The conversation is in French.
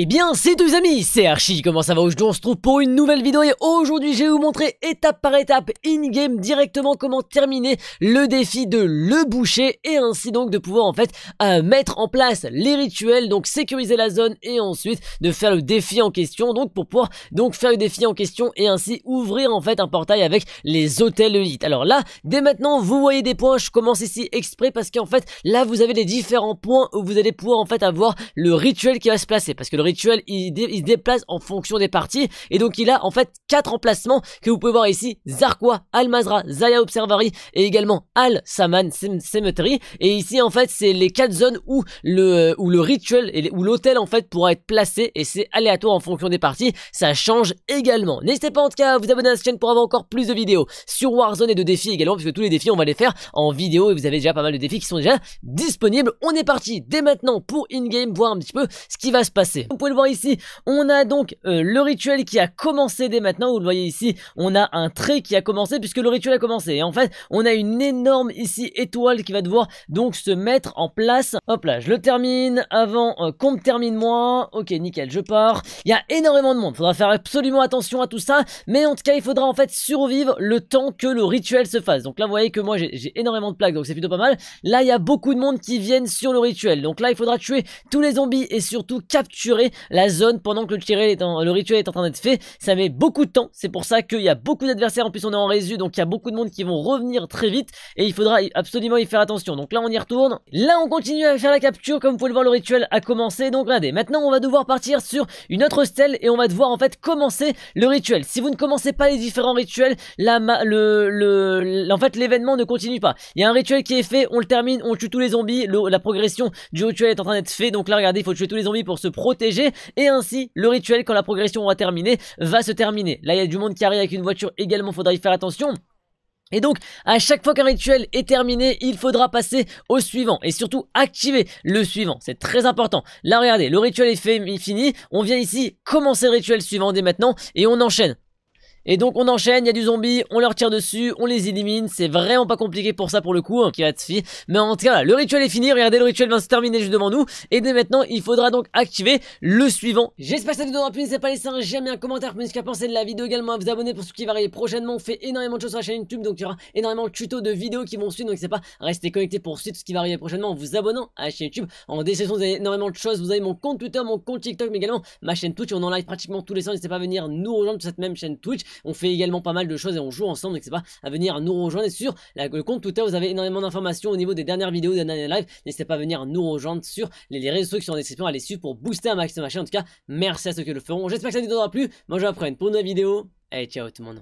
Eh bien, c'est deux amis, c'est Archie, comment ça va Aujourd'hui on se trouve pour une nouvelle vidéo et aujourd'hui je vais vous montrer étape par étape, in-game, directement comment terminer le défi de le boucher et ainsi donc de pouvoir en fait euh, mettre en place les rituels, donc sécuriser la zone et ensuite de faire le défi en question, donc pour pouvoir donc faire le défi en question et ainsi ouvrir en fait un portail avec les hôtels élites. Alors là, dès maintenant vous voyez des points, je commence ici exprès parce qu'en fait là vous avez les différents points où vous allez pouvoir en fait avoir le rituel qui va se placer parce que le rituel, il, il, se déplace en fonction des parties. Et donc il a en fait quatre emplacements que vous pouvez voir ici. Zarqua, Almazra, Zaya Observatory et également Al-Saman Cemetery. Et ici en fait c'est les quatre zones où le, où le rituel et où l'hôtel en fait pourra être placé. Et c'est aléatoire en fonction des parties. Ça change également. N'hésitez pas en tout cas à vous abonner à cette chaîne pour avoir encore plus de vidéos sur Warzone et de défis également. Puisque tous les défis on va les faire en vidéo et vous avez déjà pas mal de défis qui sont déjà disponibles. On est parti dès maintenant pour in-game voir un petit peu ce qui va se passer pouvez le voir ici, on a donc euh, le rituel qui a commencé dès maintenant. Vous le voyez ici, on a un trait qui a commencé puisque le rituel a commencé. Et en fait, on a une énorme ici étoile qui va devoir donc se mettre en place. Hop là, je le termine avant euh, qu'on me termine moi. Ok, nickel, je pars. Il y a énormément de monde. Faudra faire absolument attention à tout ça. Mais en tout cas, il faudra en fait survivre le temps que le rituel se fasse. Donc là, vous voyez que moi, j'ai énormément de plaques, donc c'est plutôt pas mal. Là, il y a beaucoup de monde qui viennent sur le rituel. Donc là, il faudra tuer tous les zombies et surtout capturer la zone pendant que le, le rituel est en train d'être fait. Ça met beaucoup de temps. C'est pour ça qu'il y a beaucoup d'adversaires. En plus, on est en résu, donc il y a beaucoup de monde qui vont revenir très vite. Et il faudra absolument y faire attention. Donc là, on y retourne. Là, on continue à faire la capture. Comme vous pouvez le voir, le rituel a commencé. Donc regardez, maintenant, on va devoir partir sur une autre stèle et on va devoir en fait commencer le rituel. Si vous ne commencez pas les différents rituels, la, le, en fait, l'événement ne continue pas. Il y a un rituel qui est fait, on le termine, on tue tous les zombies. la progression du rituel est en train d'être fait. Donc là, regardez, il faut tuer tous les zombies pour se protéger et ainsi le rituel quand la progression aura terminé va se terminer. Là il y a du monde qui arrive avec une voiture également, faudra y faire attention. Et donc, à chaque fois qu'un rituel est terminé, il faudra passer au suivant et surtout activer le suivant. C'est très important. Là, regardez, le rituel est fait, fini. On vient ici commencer le rituel suivant dès maintenant et on enchaîne. Et donc on enchaîne, il y a du zombie, on leur tire dessus, on les élimine, c'est vraiment pas compliqué pour ça pour le coup, hein, fi Mais en tout cas, le rituel est fini, regardez, le rituel va se terminer juste devant nous. Et dès maintenant, il faudra donc activer le suivant. J'espère que ça vous aura plu, n'hésitez pas à laisser un j'aime et un commentaire pour ce à penser de la vidéo, également à vous abonner pour ce qui va arriver prochainement. On fait énormément de choses sur la chaîne YouTube, donc il y aura énormément de tutos de vidéos qui vont suivre, donc c'est pas rester connecté pour suivre ce qui va arriver prochainement en vous abonnant à la chaîne YouTube. En description, vous avez énormément de choses, vous avez mon compte Twitter, mon compte TikTok, mais également ma chaîne Twitch, on en live pratiquement tous les soirs, n'hésitez pas à venir nous rejoindre sur cette même chaîne Twitch. On fait également pas mal de choses et on joue ensemble, n'hésitez pas à venir nous rejoindre. sur le compte Twitter, vous avez énormément d'informations au niveau des dernières vidéos, des derniers lives. N'hésitez pas à venir nous rejoindre sur les, réseaux qui sont en description, à suivre pour booster un maximum ma chaîne. En tout cas, merci à ceux qui le feront. J'espère que ça vous aura plu. Moi, je vous apprends pour une nouvelle vidéo. Et ciao tout le monde.